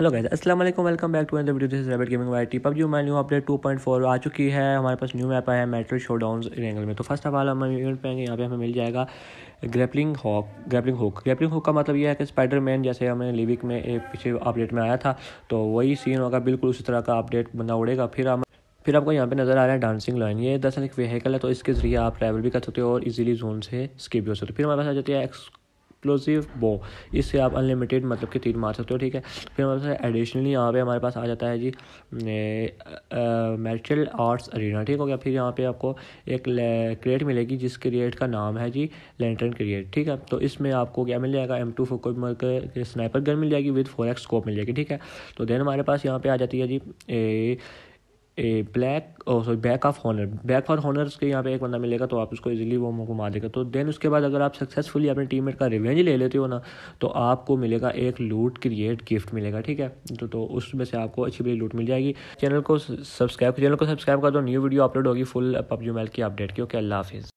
hello guys अस्सलाम वालेकुम welcome back to another video this rabbit gaming YT PUBG mobile new update 2.4 आ चुकी है हमारे पास न्यू मैप आया है शो शोडाउन रेंगल में तो फर्स्ट ऑफ ऑल हम इवेंट पे आएंगे यहाँ पे हमें मिल जाएगा grappling hook grappling hook grappling hook का मतलब यह है कि मैन जैसे हमें लिविक में एक पीछे अपडेट में आया था तो वही सीन होगा बिल्कुल उसी तरह का अपडेट बना उड़ेगा फिर हम फिर आपको यहाँ पे नज़र आ रहा है डांसिंग लाइन ये दरअसल एक व्हीकल है तो इसके ज़रिए आप ट्रैवल भी कर सकते हो और इजीली जोन से स्किप भी हो सकते हो फिर हमारे पास आ जाती है एक्स एक्सप्लोसिव बो इससे आप अनलिमिटेड मतलब कि तीर मार सकते हो ठीक है फिर हमारे पास एडिशनली यहाँ पे हमारे पास आ जाता है जी मार्शल आर्ट्स अरीना ठीक हो गया फिर यहाँ पे आपको एक क्रिएट मिलेगी जिस क्रिएट का नाम है जी लेंटन क्रिएट ठीक है तो इसमें आपको क्या मिल जाएगा एम टू फोको स्नाइपर गन मिल जाएगी विद फोर एक्स स्कोप मिल जाएगी ठीक है तो देन हमारे पास यहाँ पे आ जाती है जी ए, a black sorry back of honour back for honours के यहाँ पे एक बंदा मिलेगा तो आप उसको इजीली वो को मार देगा तो देन उसके बाद अगर आप सक्सेसफुली अपने टीममेट का रिवेंज ले लेते हो ना तो आपको मिलेगा एक लूट क्रिएट गिफ्ट मिलेगा ठीक है तो तो उसमें से आपको अच्छी बड़ी लूट मिल जाएगी चैनल को सब्सक्राइब चैनल को सब्सक्राइब कर दो न्यू वीडियो अपलोड होगी फुल पबजी मेल की अपडेट की ओके अल्लाह हाफिज़